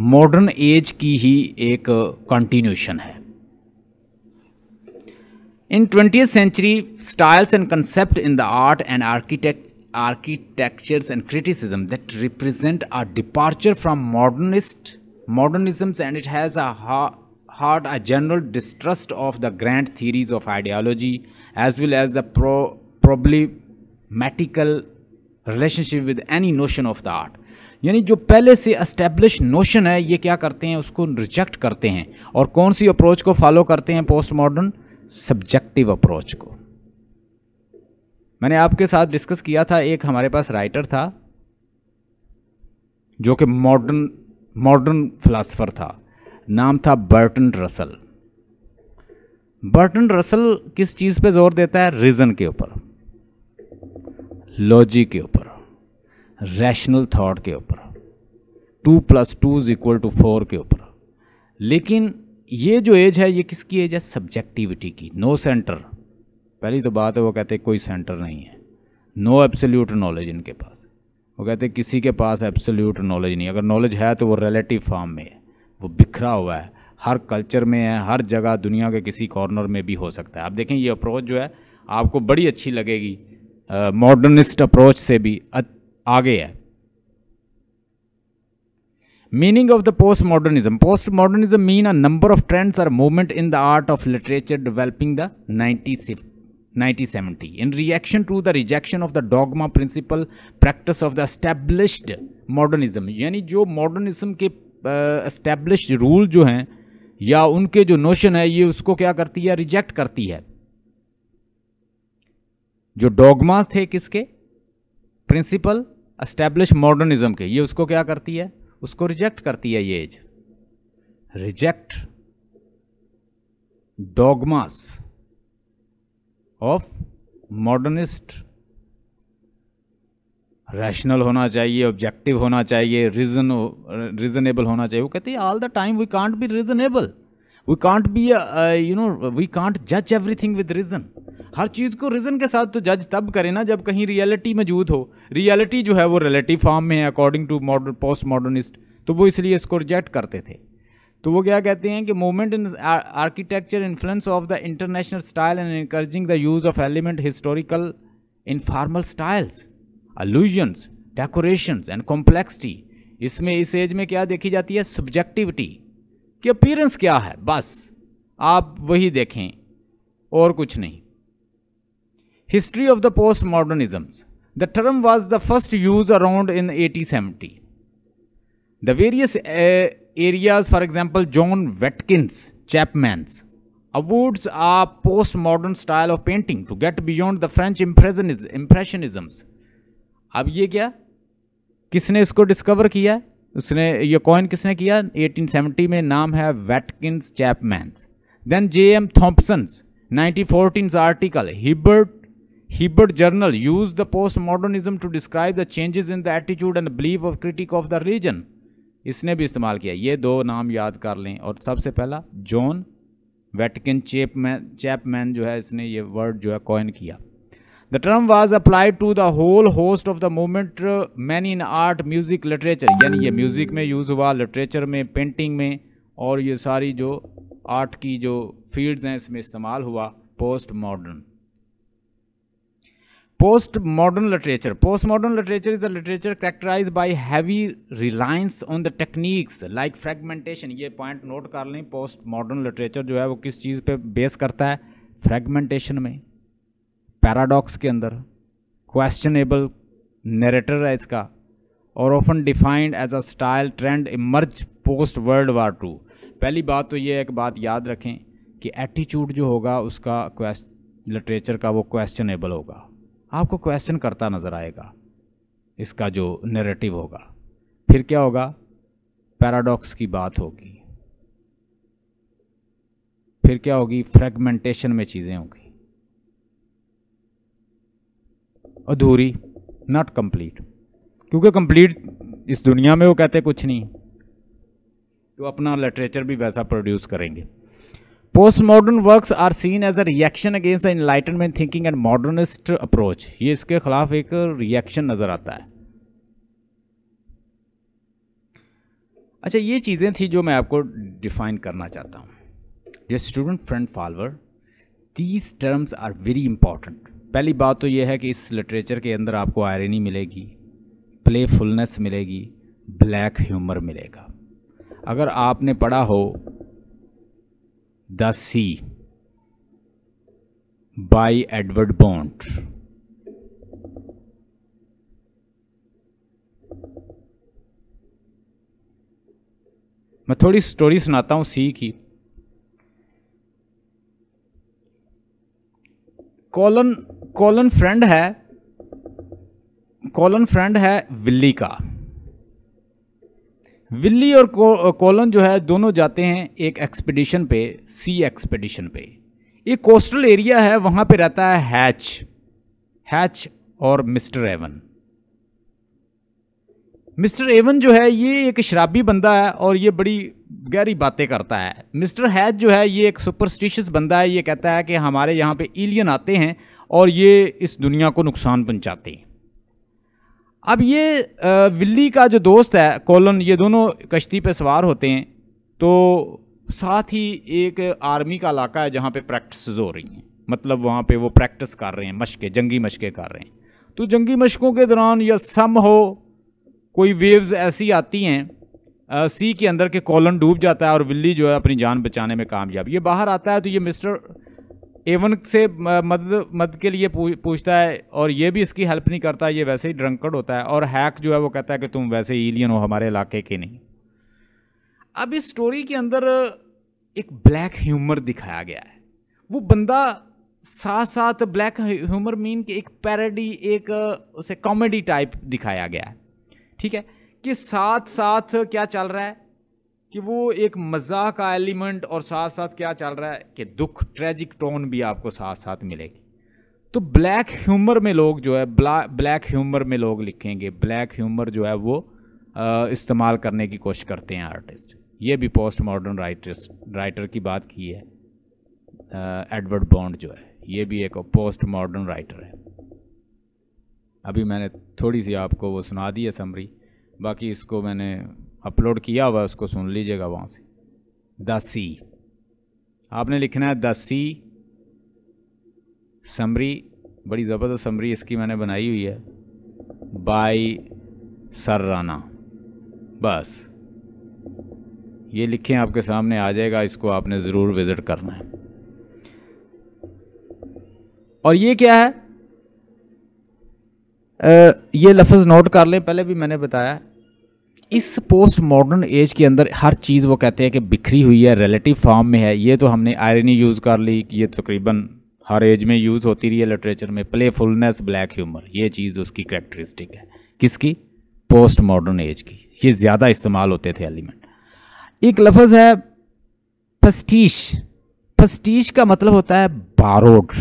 Modern age की ही एक continuation है in twenty century styles and concept in the art and architect architectures and criticism that represent a departure from modernist modernism and it has heart a general distrust of the grand theories of ideology as well as the pro problematical relationship with any notion of the art यानी जो पहले से establish notion है ये क्या करते हैं उसको रिजेक्ट करते हैं और कौन सी अप्रोच को फॉलो करते हैं पोस्ट मॉडर्न सब्जेक्टिव अप्रोच को मैंने आपके साथ डिस्कस किया था एक हमारे पास राइटर था जो कि मॉडर्न मॉडर्न फिलासफ़र था नाम था बर्टन रसल बर्टन रसल किस चीज़ पे जोर देता है रीज़न के ऊपर लॉजिक के ऊपर रैशनल थाट के ऊपर two plus two is equal to four के ऊपर लेकिन ये जो एज है ये किसकी एज है सब्जेक्टिविटी की नो सेंटर पहली तो बात है वो कहते हैं कोई सेंटर नहीं है नो एब्सोल्यूट नॉलेज इनके पास वो कहते हैं किसी के पास एब्सोल्यूट नॉलेज नहीं अगर नॉलेज है तो वो रिलेटिव फॉर्म में है वो बिखरा हुआ है हर कल्चर में है हर जगह दुनिया के किसी कॉर्नर में भी हो सकता है आप देखें ये अप्रोच जो है आपको बड़ी अच्छी लगेगी मॉडर्निस्ट अप्रोच से भी आगे है meaning of the postmodernism postmodernism mean a number of trends or movement in the art of literature developing the 1970 in reaction to the rejection of the dogma principle practice of the established modernism यानी जो modernism के established rule जो हैं या उनके जो notion है ये उसको क्या करती है reject करती है जो dogmas थे किसके principle अस्टैब्लिश मॉडर्निज्म के ये उसको क्या करती है उसको रिजेक्ट करती है ये as reject dogmas of modernist rational होना चाहिए ऑब्जेक्टिव होना चाहिए रीजन रीजनेबल होना चाहिए वो कहती है all the time we can't be reasonable we can't be you know we can't जज एवरीथिंग विद रीज़न हर चीज़ को रीज़न के साथ तो जज तब करें ना जब कहीं रियलिटी मौजूद हो रियलिटी जो है वो रिलेटिव फॉर्म में है according to modern post modernist तो वो इसलिए इसको रिजेक्ट करते थे तो वो क्या कहते हैं कि moment in architecture influence of the international style and encouraging the use of element historical in formal styles allusions decorations and complexity इसमें इस एज में क्या देखी जाती है सब्जेक्टिविटी कि अपीरेंस क्या है बस आप वही देखें और कुछ नहीं history of the post modernism the term was the first use around in eighty seventy the various areas for example John Watkins awards awards post modern style of painting to get beyond the French impressionisms. अब ये क्या किसने इसको discover किया है उसने ये coin किसने किया 1870 में नाम है Watkins Chapman then J M Thompsons nineteen article Hibbert Hibbert journal use the post modernism to describe the changes in the attitude and believe of critic of the religion इसने भी इस्तेमाल किया ये दो नाम याद कर लें और सबसे पहला जॉन वेटकिन चेपमैन चैपमैन जो है इसने ये वर्ड जो है कॉइन किया The term was applied to the whole host of the movement uh, many in art, music, literature यानी ये music में यूज़ हुआ literature में painting में और ये सारी जो आर्ट की जो फील्ड्स हैं इसमें इस्तेमाल हुआ post modern post modern literature post modern literature is the literature characterize by heavy reliance on the techniques like fragmentation ये पॉइंट नोट कर लें पोस्ट मॉडर्न लिटरेचर जो है वो किस चीज़ पर बेस करता है फ्रेगमेंटेशन में पैराडॉक्स के अंदर क्वेश्चनेबल नरेटर है इसका और often defined as a style trend emerge post world war two पहली बात तो ये एक बात याद रखें कि एटीट्यूड जो होगा उसका लिटरेचर का वो क्वेश्चनेबल होगा आपको क्वेश्चन करता नज़र आएगा इसका जो नरेटिव होगा फिर क्या होगा पैराडॉक्स की बात होगी फिर क्या होगी फ्रेगमेंटेशन में चीज़ें होंगी अधूरी नॉट कंप्लीट क्योंकि कंप्लीट इस दुनिया में वो कहते कुछ नहीं तो अपना लिटरेचर भी वैसा प्रोड्यूस करेंगे post modern works are seen as a reaction against enlightenment thinking and modernist approach ये इसके खिलाफ एक रिएक्शन नज़र आता है अच्छा ये चीज़ें थी जो मैं आपको डिफाइन करना चाहता हूँ dear student friend follower these terms are very important पहली बात तो यह है कि इस लिटरेचर के अंदर आपको आयरनी मिलेगी प्लेफुलनेस मिलेगी ब्लैक ह्यूमर मिलेगा अगर आपने पढ़ा हो the sea by Edward Bond मैं थोड़ी स्टोरी सुनाता हूं सी की कॉलन कॉलन फ्रेंड है कॉलन फ्रेंड है विल्ली का विल्ली और कॉलन जो है दोनों जाते हैं एक एक्सपीडिशन पे सी एक्सपेडिशन पे ये कोस्टल एरिया है वहां पे रहता है हैच हैच और मिस्टर एवन मिस्टर एवन जो है ये एक शराबी बंदा है और ये बड़ी गहरी बातें करता है मिस्टर हैच जो है ये एक सुपरस्टिशियस बंदा है ये कहता है कि हमारे यहाँ पे एलियन आते हैं और ये इस दुनिया को नुकसान पहुंचाते हैं अब ये विल्ली का जो दोस्त है कॉलन ये दोनों कश्ती पर सवार होते हैं तो साथ ही एक आर्मी का इलाका है जहाँ पे प्रैक्टिस हो रही हैं मतलब वहाँ पे वो प्रैक्टिस कर रहे हैं मशक़ें जंगी मशक़ें कर रहे हैं तो जंगी मशक़ों के दौरान या सम हो कोई वेव्स ऐसी आती हैं सी के अंदर के कॉलन डूब जाता है और बिल्ली जो है अपनी जान बचाने में कामयाब ये बाहर आता है तो ये मिस्टर एवन से मदद मदद के लिए पूछता है और ये भी इसकी हेल्प नहीं करता ये वैसे ही ड्रंकड होता है और हैक जो है वो कहता है कि तुम वैसे ही एलियन हो हमारे इलाके के नहीं अब इस स्टोरी के अंदर एक ब्लैक ह्यूमर दिखाया गया है वो बंदा साथ साथ ब्लैक ह्यूमर मीन के एक पैरडी एक उसे कॉमेडी टाइप दिखाया गया है ठीक है कि साथ साथ क्या चल रहा है कि वो एक मज़ाक का एलिमेंट और साथ साथ क्या चल रहा है कि दुख ट्रेजिक टोन भी आपको साथ साथ मिलेगी तो ब्लैक ह्यूमर में लोग जो है ब्लैक ह्यूमर में लोग लिखेंगे ब्लैक ह्यूमर जो है वो इस्तेमाल करने की कोशिश करते हैं आर्टिस्ट ये भी पोस्ट मॉडर्न राइटर्स राइटर की बात की है एडवर्ड बॉन्ड जो है ये भी एक पोस्ट मॉडर्न राइटर है अभी मैंने थोड़ी सी आपको वो सुना दी है समरी बाकी इसको मैंने अपलोड किया हुआ उसको सुन लीजिएगा वहाँ से दसी आपने लिखना है दसी समरी बड़ी ज़बरदस्त समरी इसकी मैंने बनाई हुई है बाई सर्राना बस ये लिखें आपके सामने आ जाएगा इसको आपने ज़रूर विज़िट करना है और ये क्या है आ, ये लफ्ज़ नोट कर लें पहले भी मैंने बताया इस पोस्ट मॉडर्न एज के अंदर हर चीज़ वो कहते हैं कि बिखरी हुई है रिलेटिव फॉर्म में है ये तो हमने आयरनी यूज़ कर ली ये तकरीबन हर एज में यूज़ होती रही है लिटरेचर में प्लेफुलनेस ब्लैक ह्यूमर ये चीज़ उसकी करेक्टरिस्टिक है किसकी पोस्ट मॉडर्न एज की ये ज़्यादा इस्तेमाल होते थे एलिमेंट एक लफज है फस्टीश फस्टीश का मतलब होता है borrowed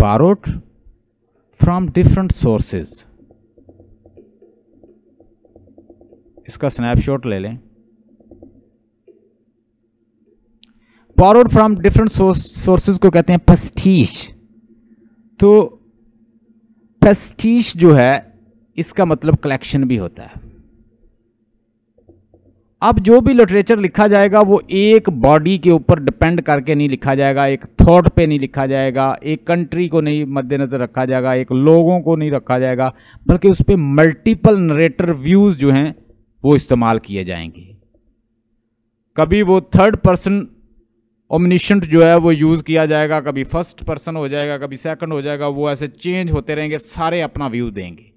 borrowed from different sources इसका स्नैपशॉट ले लें बॉरोड फ्रॉम डिफरेंट सोर्सेज को कहते हैं पस्टीश तो पस्टीश जो है इसका मतलब कलेक्शन भी होता है अब जो भी लिटरेचर लिखा जाएगा वो एक बॉडी के ऊपर डिपेंड करके नहीं लिखा जाएगा एक थॉट पे नहीं लिखा जाएगा एक कंट्री को नहीं मद्देनज़र रखा जाएगा एक लोगों को नहीं रखा जाएगा बल्कि उस पर मल्टीपल नरेटर व्यूज़ जो हैं वो इस्तेमाल किए जाएंगे कभी वो थर्ड पर्सन ओमनिशंट जो है वो यूज़ किया जाएगा कभी फर्स्ट पर्सन हो जाएगा कभी सेकंड हो जाएगा वो ऐसे चेंज होते रहेंगे सारे अपना व्यू देंगे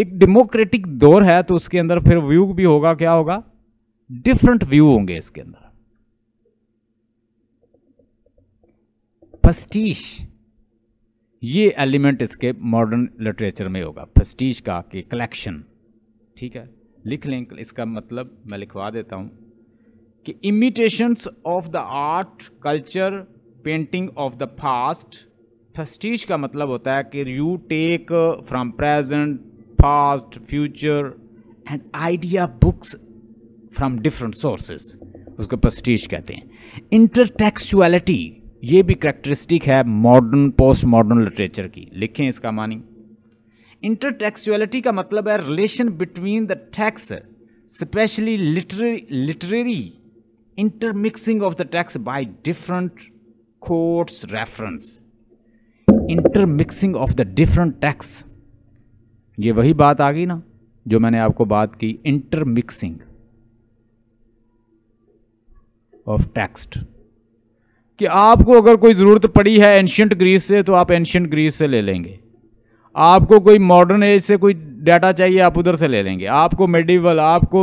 एक डेमोक्रेटिक दौर है तो उसके अंदर फिर व्यू भी होगा क्या होगा डिफरेंट व्यू होंगे इसके अंदर फस्टीश ये एलिमेंट इसके मॉडर्न लिटरेचर में होगा फस्टीश का के कलेक्शन ठीक है लिख लें इसका मतलब मैं लिखवा देता हूँ कि imitations of the art culture painting of the past pastiche का मतलब होता है कि you take from present past future and idea books from different sources उसको प्रस्टीज कहते हैं इंटरटेक्सुअलिटी ये भी करेक्टरिस्टिक है मॉडर्न पोस्ट मॉडर्न लिटरेचर की लिखें इसका मानी इंटरटेक्सुअलिटी का मतलब है relation between the texts especially literary intermixing of the texts by different quotes reference intermixing of the different texts ये वही बात आ गई ना जो मैंने आपको बात की इंटरमिक्सिंग ऑफ टेक्स्ट कि आपको अगर कोई ज़रूरत पड़ी है एंशियंट ग्रीस से तो आप एंशियंट ग्रीस से ले लेंगे आपको कोई मॉडर्न एज से कोई डाटा चाहिए आप उधर से ले लेंगे आपको मेडिवल आपको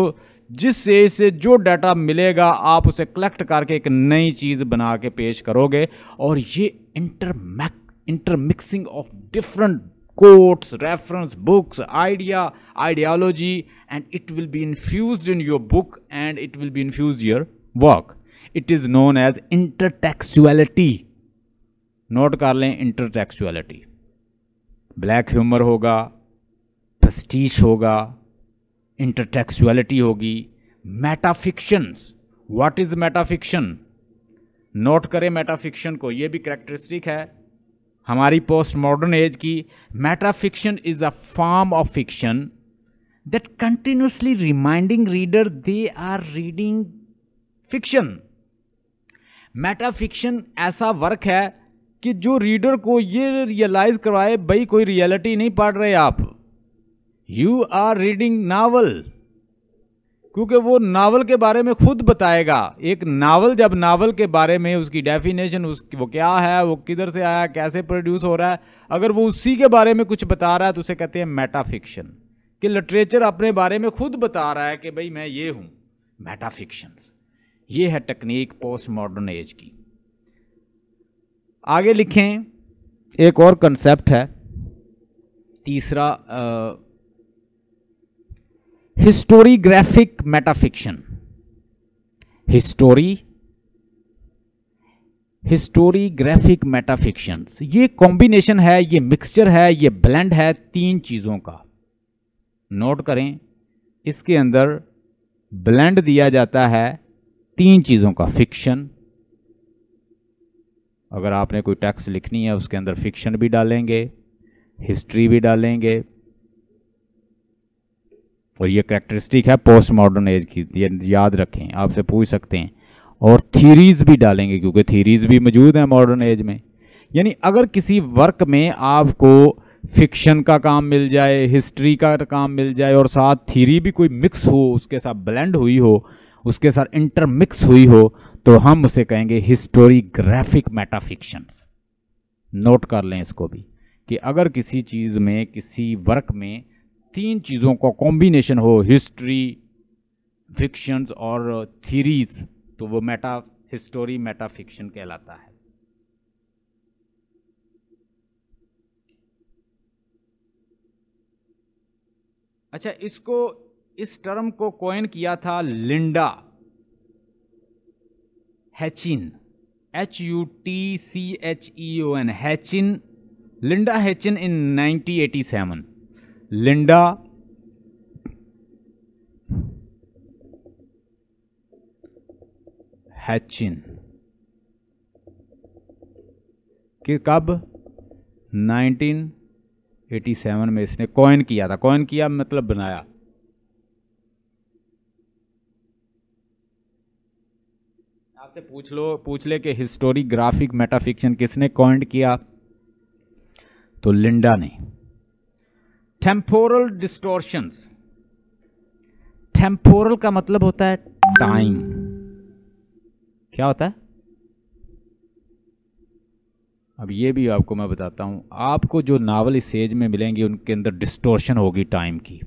जिस एज से जो डाटा मिलेगा आप उसे कलेक्ट करके एक नई चीज़ बना के पेश करोगे और ये intermix intermixing of different quotes reference books idea ideology and it will be infuse in your book and it will be infuse your work it is known as intertextuality note कर लें इंटरटेक्सुअलिटी ब्लैक ह्यूमर होगा फस्टीश होगा intertextuality होगी metafiction what is metafiction note करें metafiction को ये भी characteristic है हमारी पोस्ट मॉडर्न एज की metafiction is a form of fiction that continuously reminding reader they are reading fiction metafiction ऐसा वर्क है कि जो रीडर को ये रियलाइज़ करवाए भाई कोई रियलिटी नहीं पढ़ रहे आप यू आर रीडिंग नावल क्योंकि वो नावल के बारे में खुद बताएगा एक नावल जब नावल के बारे में उसकी डेफिनेशन उस वो क्या है वो किधर से आया कैसे प्रोड्यूस हो रहा है अगर वो उसी के बारे में कुछ बता रहा है तो उसे कहते हैं मेटाफिक्शन कि लिटरेचर अपने बारे में खुद बता रहा है कि भाई मैं ये हूँ मेटाफिक्शंस ये है टेक्निक पोस्ट मॉडर्न एज की आगे लिखें एक और कंसेप्ट है तीसरा हिस्टोरीग्राफिक मेटाफिक्शन हिस्टोरी हिस्टोरीग्राफिक मेटाफिक्शंस ये कॉम्बिनेशन है ये मिक्सचर है ये ब्लेंड है तीन चीज़ों का नोट करें इसके अंदर ब्लेंड दिया जाता है तीन चीज़ों का फिक्शन अगर आपने कोई टैक्स लिखनी है उसके अंदर फिक्शन भी डालेंगे हिस्ट्री भी डालेंगे और ये करेक्टरिस्टिक है पोस्ट मॉडर्न एज की ये याद रखें आपसे पूछ सकते हैं और थीरीज़ भी डालेंगे क्योंकि थीरीज़ भी मौजूद हैं मॉडर्न एज में यानी अगर किसी वर्क में आपको फिक्शन का काम मिल जाए हिस्ट्री का काम मिल जाए और साथ थीरी भी कोई मिक्स हो उसके साथ ब्लेंड हुई हो उसके साथ इंटरमिक्स हुई हो तो हम उसे कहेंगे हिस्टोरीग्राफिक मेटाफिक्शन नोट कर लें इसको भी कि अगर किसी चीज़ में किसी वर्क में तीन चीज़ों का कॉम्बिनेशन हो हिस्ट्री फिक्शंस और थीरीज तो वो मेटा हिस्टोरी मेटा फिक्शन कहलाता है अच्छा इसको इस टर्म को कॉइन किया था Linda Hutcheon H U T C H E O N Hutcheon Linda Hutcheon in 1987 Linda Hutcheon कि कब 1987 में इसने कॉइन किया था कॉइन किया मतलब बनाया से पूछ लो पूछ ले कि ग्राफिक मेटाफिक्शन किसने कॉइंड किया तो लिंडा ने टेम्पोरल डिस्टोर्शन टेम्पोरल का मतलब होता है टाइम क्या होता है अब ये भी आपको मैं बताता हूं आपको जो नावल इस एज में मिलेंगे उनके अंदर डिस्टोर्शन होगी टाइम की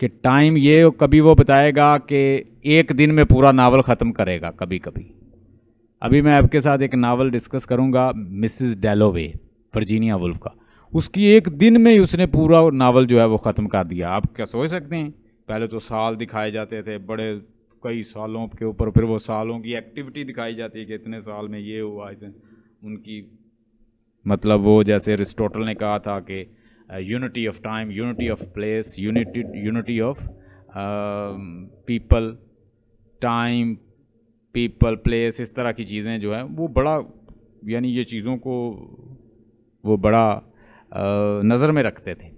कि टाइम ये कभी वो बताएगा कि एक दिन में पूरा नावल ख़त्म करेगा कभी कभी अभी मैं आपके साथ एक नावल डिस्कस करूँगा मिसिज़ डेलोवे वर्जीनिया वुल्फ का उसकी एक दिन में ही उसने पूरा नावल जो है वो ख़त्म कर दिया आप क्या सोच सकते हैं पहले तो साल दिखाए जाते थे बड़े कई सालों के ऊपर फिर वो सालों की एक्टिविटी दिखाई जाती है कि इतने साल में ये हुआ इतने उनकी मतलब वो जैसे अरिस्टोटल ने कहा था कि Uh, unity of time, unity of place, unity, unity of um, people, time, people, place इस तरह की चीज़ें जो हैं वो बड़ा यानी ये चीज़ों को वो बड़ा uh, नज़र में रखते थे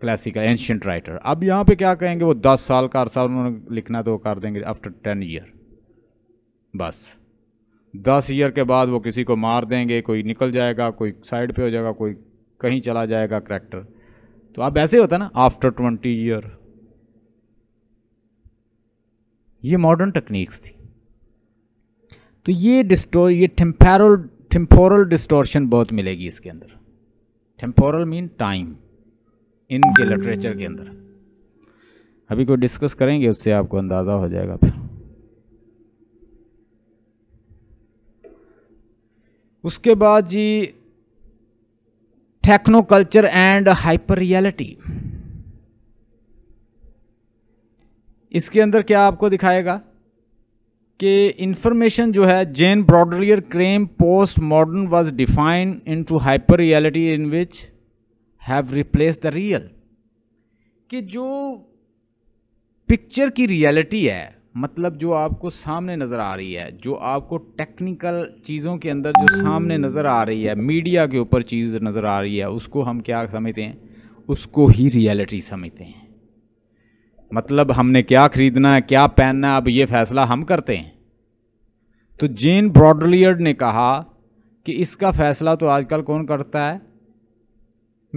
क्लासिकल एंशंट राइटर अब यहाँ पे क्या कहेंगे वो दस साल का अरसा उन्होंने लिखना तो कर देंगे आफ्टर टेन ईयर बस दस ईयर के बाद वो किसी को मार देंगे कोई निकल जाएगा कोई साइड पे हो जाएगा कोई कहीं चला जाएगा करैक्टर तो अब ऐसे होता ना आफ्टर ट्वेंटी ईयर ये मॉडर्न टेक्निक्स थी तो ये डिस्टोर ये टेम्पेरल टेम्पोरल डिस्टोर्शन बहुत मिलेगी इसके अंदर टेम्पोरल मीन टाइम इनके लिटरेचर के अंदर अभी कोई डिस्कस करेंगे उससे आपको अंदाज़ा हो जाएगा फिर उसके बाद जी techno culture and hyper reality इसके अंदर क्या आपको दिखाएगा कि इंफॉर्मेशन जो है Jean Baudrillard claimed post modern was defined into hyper reality in which have replace the real कि जो पिक्चर की रियलिटी है मतलब जो आपको सामने नज़र आ रही है जो आपको टेक्निकल चीज़ों के अंदर जो सामने नज़र आ रही है मीडिया के ऊपर चीज़ नज़र आ रही है उसको हम क्या समझते हैं उसको ही रियलिटी समझते हैं मतलब हमने क्या ख़रीदना है क्या पहनना है अब ये फ़ैसला हम करते हैं तो जेन ब्रॉडलियर्ड ने कहा कि इसका फ़ैसला तो आजकल कौन करता है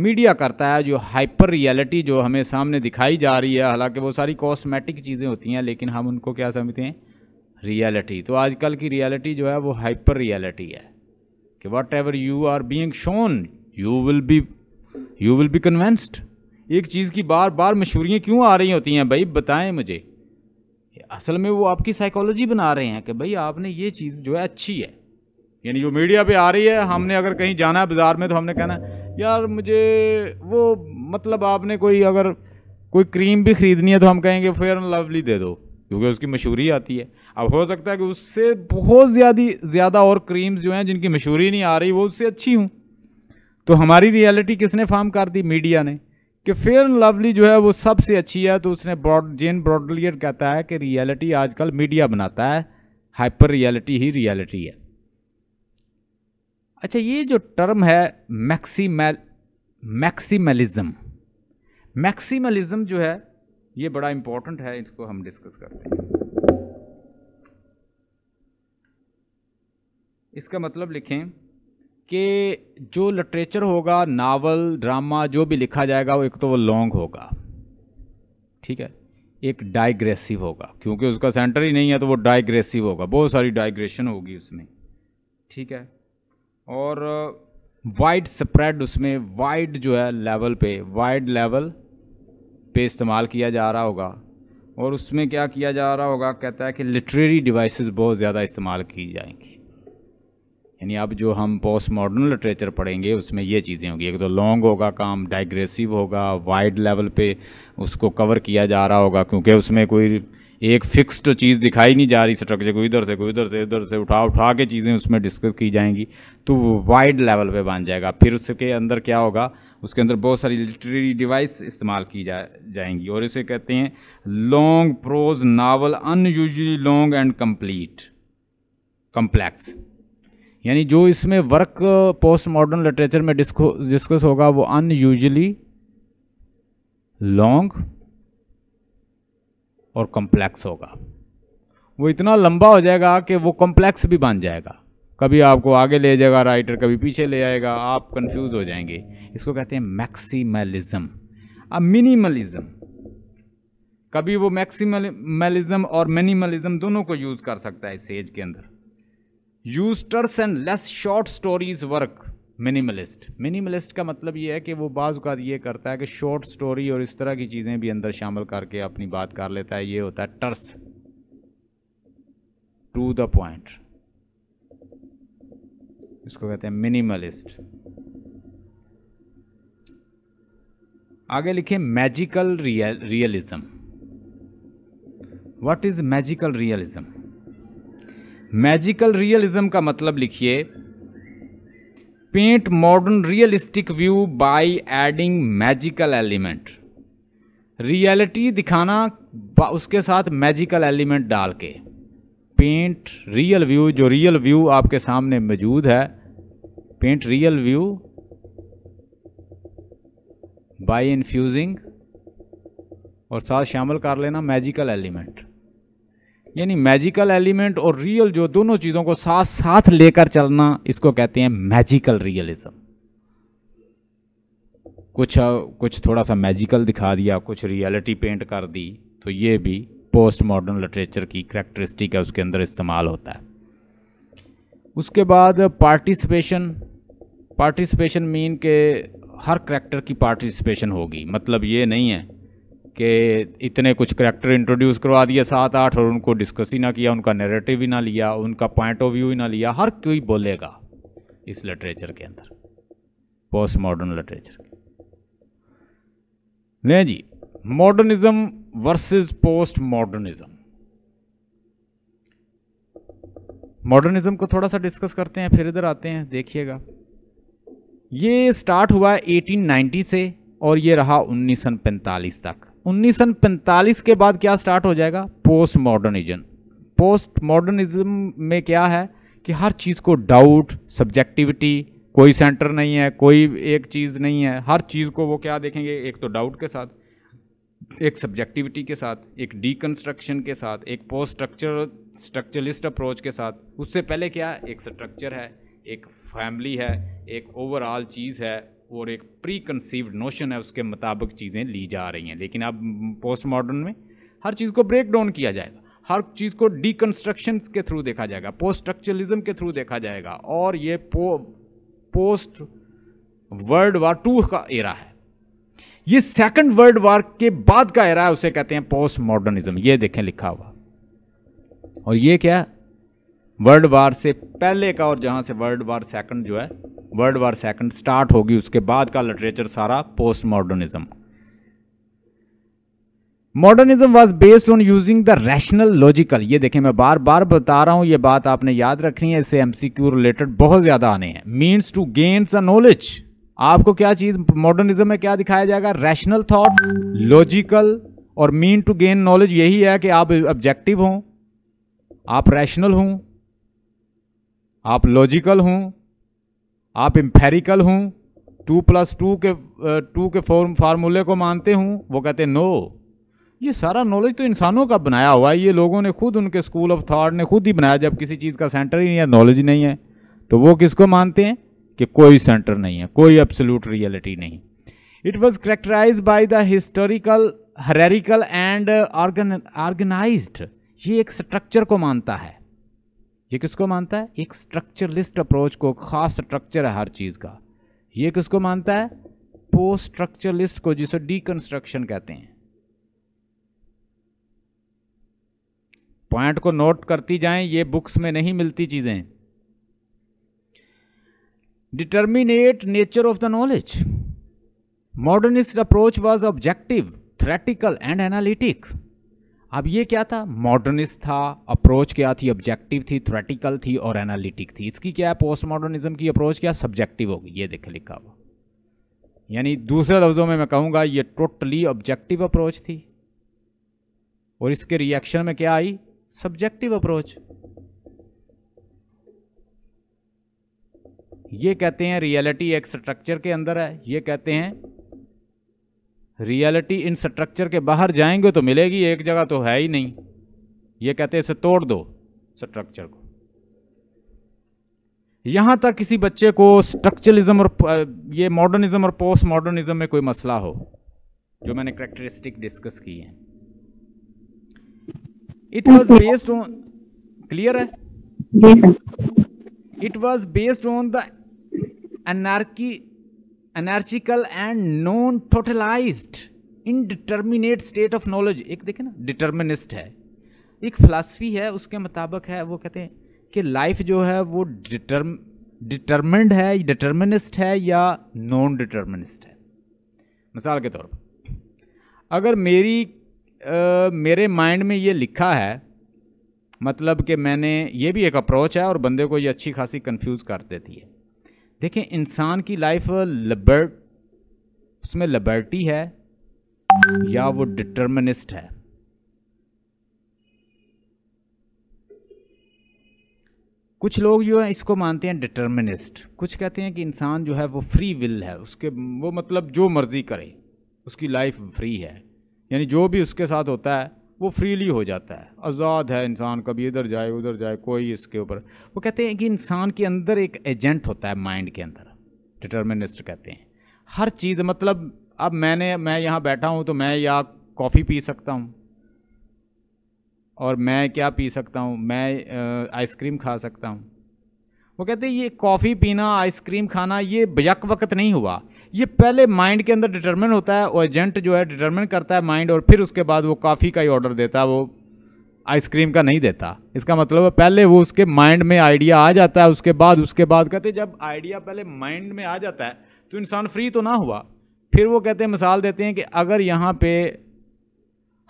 मीडिया करता है जो हाइपर रियलिटी जो हमें सामने दिखाई जा रही है हालांकि वो सारी कॉस्मेटिक चीज़ें होती हैं लेकिन हम उनको क्या समझते हैं रियलिटी तो आजकल की रियलिटी जो है वो हाइपर रियलिटी है कि whatever you are being shown you will be you will be convinced एक चीज़ की बार बार मशहूरियाँ क्यों आ रही होती हैं भाई बताएं मुझे असल में वो आपकी साइकोलॉजी बना रहे हैं कि भाई आपने ये चीज़ जो है अच्छी है यानी जो मीडिया पे आ रही है हमने अगर कहीं जाना है बाज़ार में तो हमने कहना है यार मुझे वो मतलब आपने कोई अगर कोई क्रीम भी ख़रीदनी है तो हम कहेंगे फेयर एंड लवली दे दो क्योंकि उसकी मशहूरी आती है अब हो सकता है कि उससे बहुत ज़्यादा ज़्यादा और क्रीम्स जो हैं जिनकी मशहूरी नहीं आ रही वो उससे अच्छी हूँ तो हमारी रियलिटी किसने फार्म कर दी मीडिया ने कि फेयर एंड लवली जो है वो सबसे अच्छी है तो उसने ब्रॉड जेन ब्रॉडलियर कहता है कि रियलिटी आजकल मीडिया बनाता है हाइपर रियलिटी ही रियलिटी है अच्छा ये जो टर्म है मैक्सीमल मैक्सीमलिज़म मैक्सीमलिज़म जो है ये बड़ा इंपॉर्टेंट है इसको हम डिस्कस करते हैं इसका मतलब लिखें कि जो लिटरेचर होगा नावल ड्रामा जो भी लिखा जाएगा वो एक तो वो लॉन्ग होगा ठीक है एक डाइग्रेसिव होगा क्योंकि उसका सेंटर ही नहीं है तो वो डाइग्रेसिव होगा बहुत सारी डाइग्रेशन होगी उसमें ठीक है और वाइड स्प्रेड उसमें वाइड जो है लेवल पे वाइड लेवल पे इस्तेमाल किया जा रहा होगा और उसमें क्या किया जा रहा होगा कहता है कि लिटरेरी डिवाइसेस बहुत ज़्यादा इस्तेमाल की जाएंगी यानी अब जो हम पोस्ट मॉडर्न लिटरेचर पढ़ेंगे उसमें ये चीज़ें होंगी एक तो लॉन्ग होगा काम डाइग्रेसिव होगा वाइड लेवल पे उसको कवर किया जा रहा होगा क्योंकि उसमें कोई एक फिक्स्ड चीज़ दिखाई नहीं जा रही स्ट्रक्चर को इधर से कोई इधर से इधर से उठा उठा के चीज़ें उसमें डिस्कस की जाएंगी तो वो वाइड लेवल पे बन जाएगा फिर उसके अंदर क्या होगा उसके अंदर बहुत सारी लिटरेरी डिवाइस इस्तेमाल की जा जाएंगी और इसे कहते हैं long prose novel unusually long and complete complex यानी जो इसमें वर्क पोस्ट मॉडर्न लिटरेचर में डिस्कस होगा वो अनयूजली लॉन्ग और कॉम्प्लेक्स होगा वो इतना लंबा हो जाएगा कि वो कॉम्प्लेक्स भी बन जाएगा कभी आपको आगे ले जाएगा राइटर कभी पीछे ले आएगा आप कंफ्यूज हो जाएंगे इसको कहते हैं मैक्सीमलिज्म अब मिनिमलिज्म कभी वो मैक्सीमलिज्म और मिनिमलिज्म दोनों को यूज़ कर सकता है इस एज के अंदर use terse and less short stories work minimalist minimalist का मतलब ये है कि वो बाज़ात ये करता है कि शॉर्ट स्टोरी और इस तरह की चीज़ें भी अंदर शामिल करके अपनी बात कर लेता है ये होता है टर्स टू द पॉइंट इसको कहते हैं मिनिमलिस्ट आगे लिखे magical realism what is magical realism magical realism का मतलब लिखिए paint modern realistic view by adding magical element reality दिखाना उसके साथ मैजिकल एलिमेंट डाल के पेंट रियल व्यू जो रियल व्यू आपके सामने मौजूद है paint real view by infusing और साथ शामिल कर लेना मैजिकल एलिमेंट यानी मैजिकल एलिमेंट और रियल जो दोनों चीज़ों को साथ साथ लेकर चलना इसको कहते हैं मैजिकल रियलिज्म कुछ कुछ थोड़ा सा मैजिकल दिखा दिया कुछ रियलिटी पेंट कर दी तो ये भी पोस्ट मॉडर्न लिटरेचर की करेक्टरिस्टिक है उसके अंदर इस्तेमाल होता है उसके बाद पार्टिसिपेशन पार्टिसिपेशन मीन के हर करेक्टर की पार्टिसिपेशन होगी मतलब ये नहीं है कि इतने कुछ करेक्टर इंट्रोड्यूस करवा दिए सात आठ और उनको डिस्कस ही ना किया उनका नैरेटिव ही ना लिया उनका पॉइंट ऑफ व्यू ही ना लिया हर कोई बोलेगा इस लिटरेचर के अंदर पोस्ट मॉडर्न लिटरेचर ले जी modernism versus post modernism modernism को थोड़ा सा डिस्कस करते हैं फिर इधर आते हैं देखिएगा ये स्टार्ट हुआ 1890 से और ये रहा उन्नीस तक उन्नीस के बाद क्या स्टार्ट हो जाएगा पोस्ट मॉडर्निज्म पोस्ट मॉडर्निज्म में क्या है कि हर चीज़ को डाउट सब्जेक्टिविटी कोई सेंटर नहीं है कोई एक चीज़ नहीं है हर चीज़ को वो क्या देखेंगे एक तो डाउट के साथ एक सब्जेक्टिविटी के साथ एक डीकंस्ट्रक्शन के साथ एक पोस्ट स्ट्रक्चर स्ट्रक्चरलिस्ट अप्रोच के साथ उससे पहले क्या एक स्ट्रक्चर है एक फैमिली है एक ओवरऑल चीज़ है और एक प्री कंसीव्ड नोशन है उसके मुताबिक चीज़ें ली जा रही हैं लेकिन अब पोस्ट मॉडर्न में हर चीज़ को ब्रेक डाउन किया जाएगा हर चीज़ को डिकन्स्ट्रक्शन के थ्रू देखा जाएगा पोस्ट स्ट्रक्चरलिज्म के थ्रू देखा जाएगा और ये पो, पोस्ट वर्ल्ड वार टू का एरा है ये सेकंड वर्ल्ड वार के बाद का एरा है उसे कहते हैं पोस्ट मॉडर्निज्म ये देखें लिखा हुआ और ये क्या वर्ल्ड वार से पहले का और जहाँ से वर्ल्ड वार सेकंड जो है वर्ल्ड वार सेकंड स्टार्ट होगी उसके बाद का लिटरेचर सारा post modernism modernism was based on using the rational logical ये देखें मैं बार बार बता रहा हूँ ये बात आपने याद रखनी है इससे एमसीक्यू रिलेटेड बहुत ज़्यादा आने हैं means to gains a knowledge आपको क्या चीज़ मॉडर्निज्म में क्या दिखाया जाएगा रैशनल थाट लॉजिकल और मीन टू गेन नॉलेज यही है कि आप ऑब्जेक्टिव हों आप रैशनल हों आप लॉजिकल हों आप इम्फेरिकल हों टू प्लस टू के टू के फॉर्म फार्मूले को मानते हों वो कहते हैं नो ये सारा नॉलेज तो इंसानों का बनाया हुआ है ये लोगों ने खुद उनके स्कूल ऑफ थाट ने खुद ही बनाया जब किसी चीज़ का सेंटर ही नहीं है नॉलेज नहीं है तो वो किसको मानते हैं कि कोई सेंटर नहीं है कोई एब्सोल्यूट रियलिटी नहीं it was characterise by the historical hierarchical and organ ये एक स्ट्रक्चर को मानता है ये किसको मानता है एक स्ट्रक्चरलिस्ट अप्रोच को खास स्ट्रक्चर है हर चीज़ का ये किसको मानता है पोस्ट स्ट्रक्चरलिस्ट को जिसे डीकंस्ट्रक्शन कहते हैं पॉइंट को नोट करती जाएं ये बुक्स में नहीं मिलती चीज़ें determinate nature of the knowledge modernist approach was objective theoretical and analytic अब ये क्या था मॉडर्निस्ट था अप्रोच क्या थी ऑब्जेक्टिव थी थ्रेटिकल थी और एनालिटिक थी इसकी क्या है पोस्ट मॉडर्निज्म की अप्रोच क्या सब्जेक्टिव होगी ये देखे लिखा हुआ यानी दूसरे लफ्ज़ों में मैं कहूँगा ये टोटली ऑब्जेक्टिव अप्रोच थी और इसके रिएक्शन में क्या आई सब्जेक्टिव अप्रोच ये कहते हैं रियलिटी एक स्ट्रक्चर के अंदर है ये कहते हैं रियलिटी इन स्ट्रक्चर के बाहर जाएंगे तो मिलेगी एक जगह तो है ही नहीं ये कहते हैं इसे तोड़ दो स्ट्रक्चर को यहां तक किसी बच्चे को स्ट्रक्चरलिज्म और ये मॉडर्निज्म और पोस्ट मॉडर्निज्म में कोई मसला हो जो मैंने करेक्टरिस्टिक डिस्कस की है it was based on clear है it was based on the anarchy anarchical and non totalised indeterminate state of knowledge एक देखे ना डिटर्मिनिस्ट है एक फ़िलासफ़ी है उसके मुताबिक है वो कहते हैं कि लाइफ जो है वो डिटर्म डिटर्मेंड है डिटर्मिनिस्ट है या नॉन डिटर्मिनिस्ट है मिसाल के तौर पर अगर मेरी आ, मेरे माइंड में ये लिखा है मतलब कि मैंने ये भी एक अप्रोच है और बंदे को ये अच्छी खासी कंफ्यूज कर देती है देखें इंसान की लाइफ लबर उसमें लबर्टी है या वो डिटर्मिनिस्ट है कुछ लोग जो है इसको मानते हैं डिटर्मिनिस्ट कुछ कहते हैं कि इंसान जो है वो फ्री विल है उसके वो मतलब जो मर्ज़ी करे उसकी लाइफ फ्री है यानी जो भी उसके साथ होता है वो फ्रीली हो जाता है आज़ाद है इंसान कभी इधर जाए उधर जाए कोई इसके ऊपर वो कहते हैं कि इंसान के अंदर एक एजेंट होता है माइंड के अंदर डिटर्मिनिस्ट कहते हैं हर चीज़ मतलब अब मैंने मैं यहाँ बैठा हूँ तो मैं या कॉफ़ी पी सकता हूँ और मैं क्या पी सकता हूँ मैं आइसक्रीम खा सकता हूँ वो कहते हैं ये कॉफ़ी पीना आइसक्रीम खाना ये बयक वक्त नहीं हुआ ये पहले माइंड के अंदर डिटरमिन होता है और एजेंट जो है डिटरमिन करता है माइंड और फिर उसके बाद वो कॉफ़ी का ही ऑर्डर देता है वो आइसक्रीम का नहीं देता इसका मतलब है पहले वो उसके माइंड में आइडिया आ जाता है उसके बाद उसके बाद कहते जब आइडिया पहले माइंड में आ जाता है तो इंसान फ्री तो ना हुआ फिर वो कहते हैं मिसाल देते हैं कि अगर यहाँ पे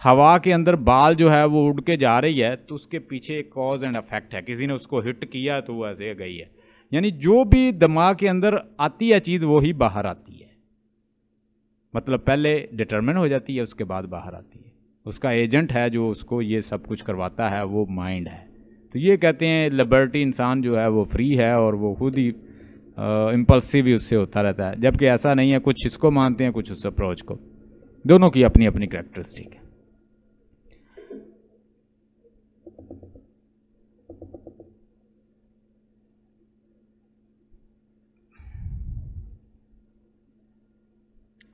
हवा के अंदर बाल जो है वो उड़ के जा रही है तो उसके पीछे एक कॉज एंड अफेक्ट है किसी ने उसको हिट किया तो वो ऐसे गई है यानी जो भी दिमाग के अंदर आती है चीज़ वो ही बाहर आती है मतलब पहले डिटर्मिन हो जाती है उसके बाद बाहर आती है उसका एजेंट है जो उसको ये सब कुछ करवाता है वो माइंड है तो ये कहते हैं लिबर्टी इंसान जो है वो फ्री है और वो खुद ही इम्पल्सिव ही उससे होता रहता है जबकि ऐसा नहीं है कुछ इसको मानते हैं कुछ उस अप्रोच को दोनों की अपनी अपनी करेक्टरिस्टिक है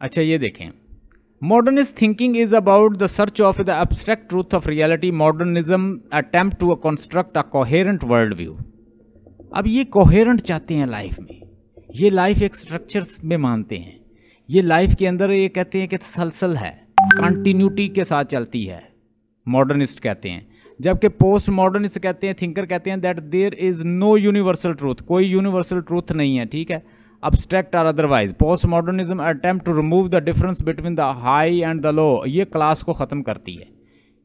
अच्छा ये देखें modernist thinking is about the search of the abstract truth of reality modernism attempt to construct a coherent world view अब ये कोहेरेंट चाहते हैं लाइफ में ये लाइफ एक स्ट्रक्चर में मानते हैं ये लाइफ के अंदर ये कहते हैं कि तसलसल है कंटिन्यूटी के साथ चलती है मॉडर्निस्ट कहते हैं जबकि पोस्ट मॉडर्निस्ट कहते हैं थिंकर कहते हैं that there is no universal truth कोई यूनिवर्सल ट्रूथ नहीं है ठीक है abstract or otherwise postmodernism attempt to remove the difference between the high and the low ये class को ख़त्म करती है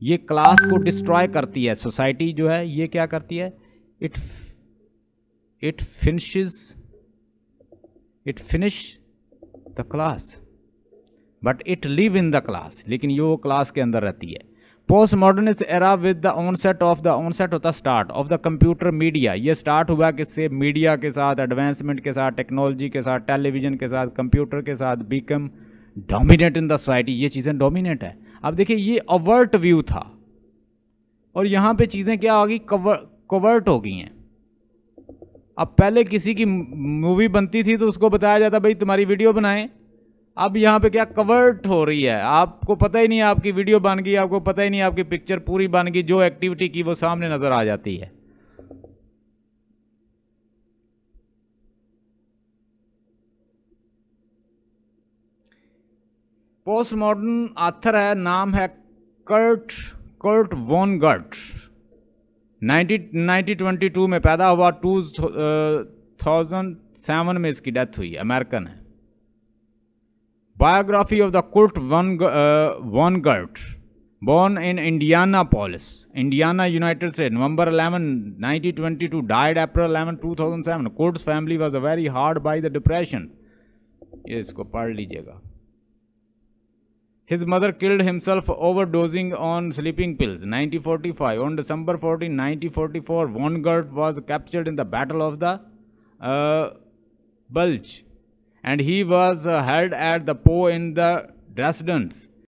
ये class को destroy करती है society जो है ये क्या करती है it it finishes it finish the class but it live in the class लेकिन ये वो class के अंदर रहती है post modernist era with the onset of the onset होता start of the computer media ये स्टार्ट हुआ किससे मीडिया के साथ एडवांसमेंट के साथ टेक्नोलॉजी के साथ टेलीविजन के साथ कंप्यूटर के साथ become dominate in the society ये चीज़ें डोमिनेट है अब देखिए ये अवर्ट व्यू था और यहाँ पे चीज़ें क्या हो गई कवर्ट हो गई हैं अब पहले किसी की मूवी बनती थी तो उसको बताया जाता भाई तुम्हारी वीडियो बनाएं अब यहाँ पे क्या कवर्ट हो रही है आपको पता ही नहीं आपकी वीडियो बन गई आपको पता ही नहीं आपकी पिक्चर पूरी बन गई जो एक्टिविटी की वो सामने नज़र आ जाती है पोस्ट मॉडर्न आथर है नाम है Kurt Kurt Vonnegut nineteen twenty two में पैदा हुआ टू थाउजेंड सेवन में इसकी डेथ हुई अमेरिकन है Biography of the Kurt Vonnegut, uh, born in Indianapolis, Indiana, United States, November 11, 1922, died April 11, 2007. Kurt's family was very hard by the depression. इसको पढ़ His mother killed himself overdosing on sleeping pills. 1945. On December 14, 1944, Vonnegut was captured in the Battle of the uh, Bulge and he was uh, held at the Po in the Dresdens.